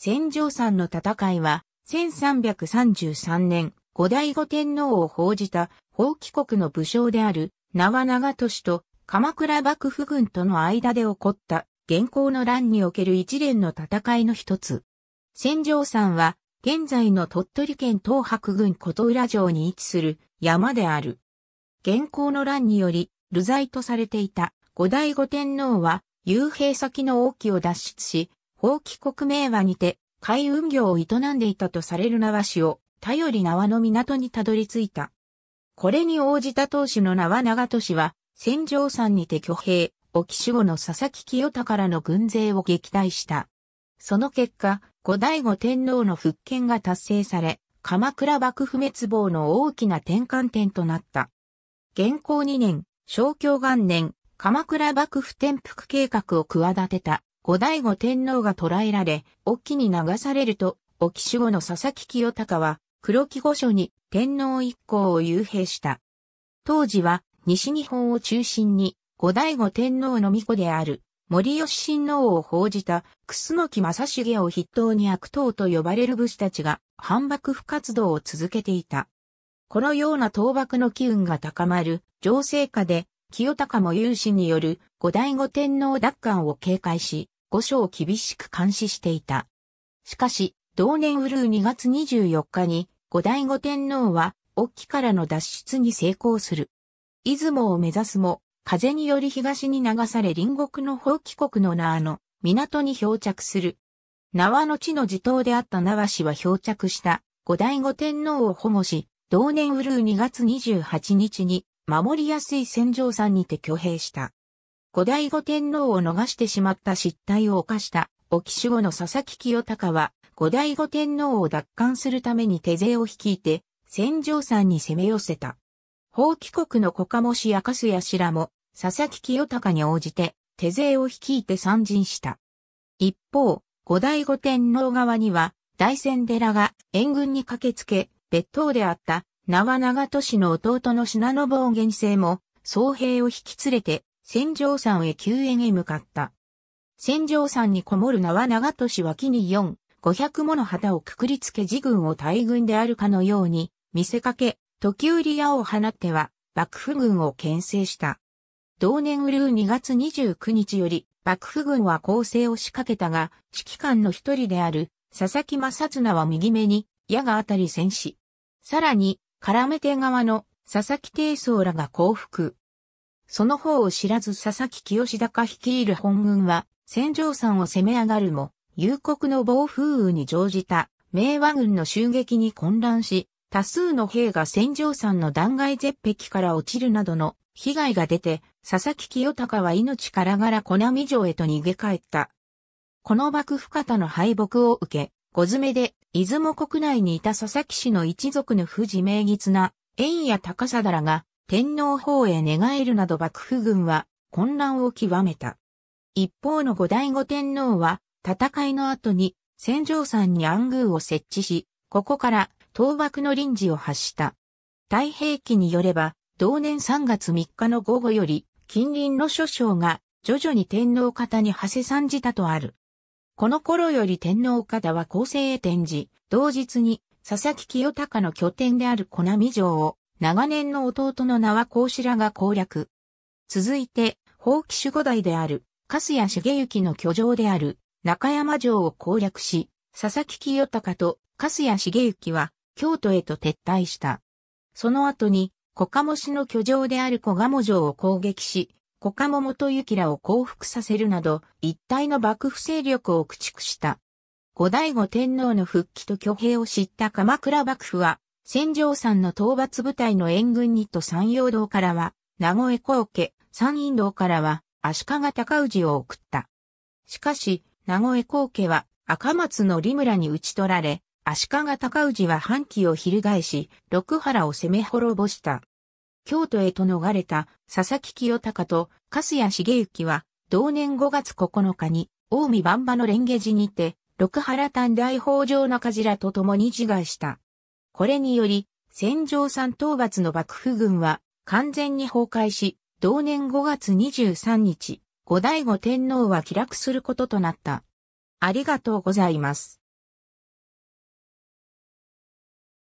戦場山の戦いは、1333年、後醍醐天皇を報じた、法規国の武将である、長長俊と、鎌倉幕府軍との間で起こった、現行の乱における一連の戦いの一つ。戦場山は、現在の鳥取県東白郡琴浦城に位置する山である。現行の乱により、流罪とされていた後醍醐天皇は、幽閉先の王旗を脱出し、法規国名和にて、海運業を営んでいたとされる縄氏を、頼り縄の港にたどり着いた。これに応じた当主の縄長利は、戦場山にて挙兵、沖守護の佐々木清隆からの軍勢を撃退した。その結果、後醍醐天皇の復権が達成され、鎌倉幕府滅亡の大きな転換点となった。元寇2年、正教元年、鎌倉幕府転覆計画を企てた後醍醐天皇が捕らえられ、沖に流されると、沖守護の佐々木清隆は、黒木御所に天皇一行を幽閉した。当時は、西日本を中心に、後醍醐天皇の御子である、森吉親王を報じた、楠木正茂を筆頭に悪党と呼ばれる武士たちが、反幕府活動を続けていた。このような倒幕の機運が高まる、情勢下で、清高も有志による後醍醐天皇奪還を警戒し、御所を厳しく監視していた。しかし、同年ウルー2月24日に、後醍醐天皇は、沖からの脱出に成功する。出雲を目指すも、風により東に流され隣国の放帰国の縄の港に漂着する。縄の地の地頭であった縄氏は漂着した後醍醐天皇を保護し、同年ウルー2月28日に守りやすい戦場山にて挙兵した。後醍醐天皇を逃してしまった失態を犯した沖守護の佐々木清隆は、後醍醐天皇を奪還するために手勢を率いて、戦場山に攻め寄せた。法規国の小鴨氏や粕谷白も、佐々木清隆に応じて、手勢を率いて参陣した。一方、後醍醐天皇側には、大仙寺が援軍に駆けつけ、別当であった、縄長都市の弟の信濃坊元生も、僧兵を引き連れて、戦場山へ救援へ向かった。戦場山にこもる名は長利脇に4、500もの旗をくくりつけ自軍を大軍であるかのように、見せかけ、時折矢を放っては、幕府軍を牽制した。同年うるう2月29日より、幕府軍は攻勢を仕掛けたが、指揮官の一人である、佐々木正綱は右目に、矢が当たり戦死。さらに、絡め手側の佐々木帝宗らが降伏。その方を知らず佐々木清高率いる本軍は、戦場山を攻め上がるも、夕刻の暴風雨に乗じた、明和軍の襲撃に混乱し、多数の兵が戦場山の断崖絶壁から落ちるなどの被害が出て、佐々木清高は命からがら小波城へと逃げ帰った。この幕府方の敗北を受け、小詰めで、出雲国内にいた佐々木氏の一族の富士名実な、縁や高さだらが、天皇法へ寝返るなど幕府軍は混乱を極めた。一方の後醍醐天皇は戦いの後に戦場山に暗宮を設置し、ここから倒幕の臨時を発した。太平記によれば、同年3月3日の午後より、近隣の諸将が徐々に天皇方に馳せ参じたとある。この頃より天皇方は後世へ転じ、同日に佐々木清隆の拠点である小波城を長年の弟の名は孔子らが攻略。続いて、法規守護代である、粕谷重行の居城である、中山城を攻略し、佐々木清隆と粕谷重行は、京都へと撤退した。その後に、小鴨氏の居城である小鴨城を攻撃し、小鴨元幸らを降伏させるなど、一体の幕府勢力を駆逐した。後醍醐天皇の復帰と挙兵を知った鎌倉幕府は、戦場山の討伐部隊の援軍にと山陽道からは、名古屋高家、山陰道からは、足利高氏を送った。しかし、名古屋高家は赤松の利村に討ち取られ、足利高氏は反旗を翻し、六原を攻め滅ぼした。京都へと逃れた佐々木清隆と粕谷茂之は、同年5月9日に、近江万馬の蓮華寺にて、六原丹大法条中寺と共に自害した。これにより、戦場三討伐の幕府軍は完全に崩壊し、同年5月23日、後醍醐天皇は帰落することとなった。ありがとうございます。